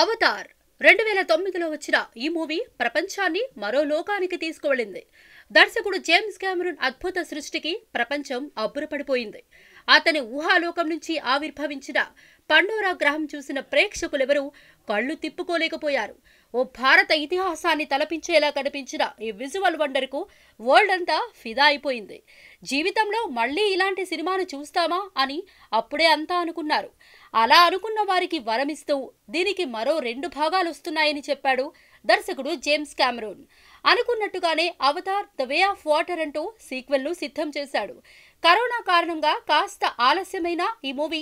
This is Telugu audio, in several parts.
అవతార్ రెండు వేల తొమ్మిదిలో వచ్చిన ఈ మూవీ ప్రపంచాన్ని మరో లోకానికి తీసుకువెళ్ళింది దర్శకుడు జేమ్స్ క్యామరూన్ అద్భుత సృష్టికి ప్రపంచం అబ్బురపడిపోయింది అతని ఊహాలోకం నుంచి ఆవిర్భవించిన పండోరా గ్రహం చూసిన ప్రేక్షకులెవరూ కళ్ళు తిప్పుకోలేకపోయారు ఓ భారత ఇతిహాసాన్ని తలపించేలా కనిపించిన ఈ విజువల్ వండర్కు వరల్డ్ అంతా ఫిదా అయిపోయింది జీవితంలో మళ్ళీ ఇలాంటి సినిమాను చూస్తామా అని అప్పుడే అంతా అనుకున్నారు అలా అనుకున్న వారికి వరమిస్తూ దీనికి మరో రెండు భాగాలు వస్తున్నాయని చెప్పాడు దర్శకుడు జేమ్స్ క్యామరూన్ అనుకున్నట్టుగానే Avatar the way of water అంటూ సీక్వెల్ను సిద్ధం చేశాడు కరోనా కారణంగా కాస్త ఆలస్యమైన ఈ మూవీ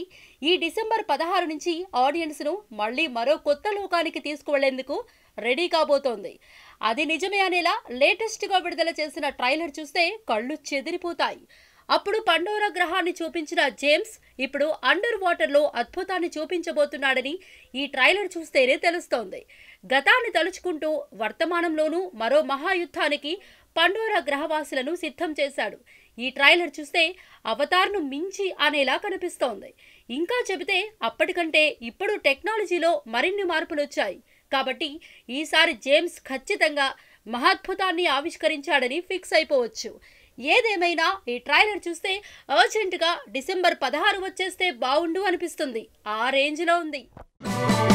ఈ డిసెంబర్ పదహారు నుంచి ఆడియన్స్ను మళ్లీ మరో కొత్త లోకానికి తీసుకువెళ్లేందుకు రెడీ కాబోతోంది అది నిజమే అనేలా లేటెస్ట్గా విడుదల చేసిన ట్రైలర్ చూస్తే కళ్ళు చెదిరిపోతాయి అప్పుడు పండోర గ్రహాన్ని చూపించిన జేమ్స్ ఇప్పుడు అండర్ వాటర్లో అద్భుతాన్ని చూపించబోతున్నాడని ఈ ట్రైలర్ చూస్తేనే తెలుస్తోంది గతాన్ని తలుచుకుంటూ వర్తమానంలోనూ మరో మహాయుద్ధానికి పండోర గ్రహవాసులను సిద్ధం చేశాడు ఈ ట్రైలర్ చూస్తే అవతార్ను మించి అనేలా కనిపిస్తోంది ఇంకా చెబితే అప్పటికంటే ఇప్పుడు టెక్నాలజీలో మరిన్ని మార్పులు వచ్చాయి కాబట్టి ఈసారి జేమ్స్ ఖచ్చితంగా మహాద్భుతాన్ని ఆవిష్కరించాడని ఫిక్స్ అయిపోవచ్చు ఏదేమైనా ఈ ట్రైలర్ చూస్తే అర్జెంటుగా డిసెంబర్ పదహారు వచ్చేస్తే బాగుండు అనిపిస్తుంది ఆ రేంజ్లో ఉంది